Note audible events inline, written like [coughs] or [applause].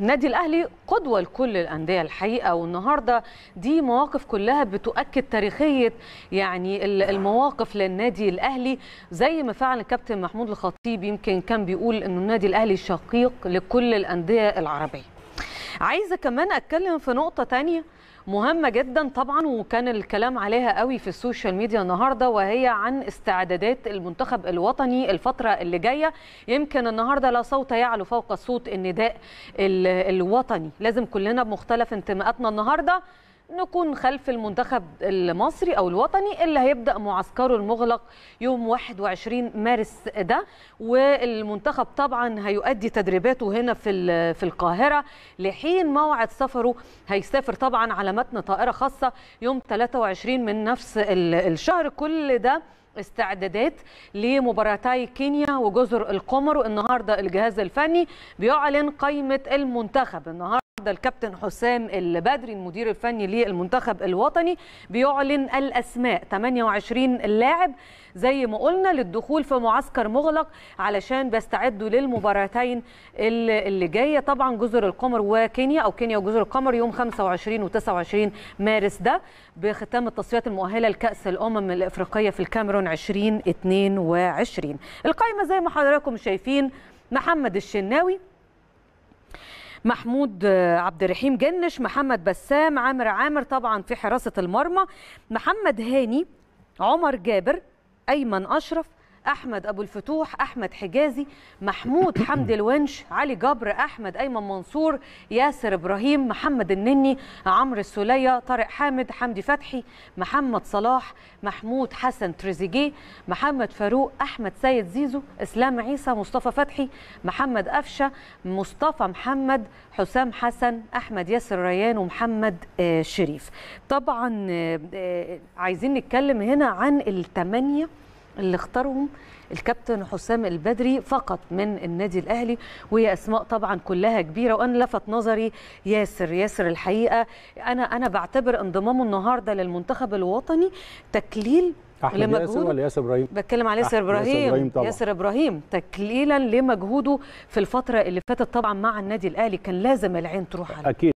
النادي الاهلي قدوه لكل الانديه الحقيقه والنهارده دي مواقف كلها بتؤكد تاريخيه يعني المواقف للنادي الاهلي زي ما فعل الكابتن محمود الخطيب يمكن كان بيقول انه النادي الاهلي شقيق لكل الانديه العربيه عايزه كمان اتكلم في نقطه تانية مهمه جدا طبعا وكان الكلام عليها قوي في السوشيال ميديا النهارده وهي عن استعدادات المنتخب الوطني الفتره اللي جايه يمكن النهارده لا صوت يعلو فوق صوت النداء الوطني لازم كلنا بمختلف انتماءاتنا النهارده نكون خلف المنتخب المصري او الوطني اللي هيبدا معسكره المغلق يوم 21 مارس ده والمنتخب طبعا هيؤدي تدريباته هنا في في القاهره لحين موعد سفره هيسافر طبعا على متن طائره خاصه يوم 23 من نفس الشهر كل ده استعدادات لمباراتي كينيا وجزر القمر والنهارده الجهاز الفني بيعلن قائمه المنتخب النهارده الكابتن حسام البدري المدير الفني للمنتخب الوطني بيعلن الاسماء 28 لاعب زي ما قلنا للدخول في معسكر مغلق علشان بيستعدوا للمباراتين اللي جايه طبعا جزر القمر وكينيا او كينيا وجزر القمر يوم 25 و29 مارس ده بختام التصفيات المؤهله لكاس الامم الافريقيه في الكاميرون 2022 القائمه زي ما حضراتكم شايفين محمد الشناوي محمود آه، عبد الرحيم جنش محمد بسام عامر عامر طبعا في حراسه المرمى محمد هاني عمر جابر ايمن اشرف احمد ابو الفتوح احمد حجازي محمود [coughs] حمدي الونش علي جبر احمد ايمن منصور ياسر ابراهيم محمد النني عمرو السوليه طارق حامد حمدي فتحي محمد صلاح محمود حسن تريزيجيه محمد فاروق احمد سيد زيزو اسلام عيسى مصطفى فتحي محمد قفشه مصطفى محمد حسام حسن احمد ياسر ريان ومحمد آه، شريف طبعا آه، آه، عايزين نتكلم هنا عن الثمانيه اللي اختارهم الكابتن حسام البدري فقط من النادي الاهلي وهي اسماء طبعا كلها كبيره وانا لفت نظري ياسر ياسر الحقيقه انا انا بعتبر انضمامه النهارده للمنتخب الوطني تكليل لمجهود ياسر ولا ياسر ابراهيم بتكلم على ياسر ابراهيم ياسر ابراهيم, طبعا. ياسر إبراهيم تكليلا لمجهوده في الفتره اللي فاتت طبعا مع النادي الاهلي كان لازم العين تروح عليه اكيد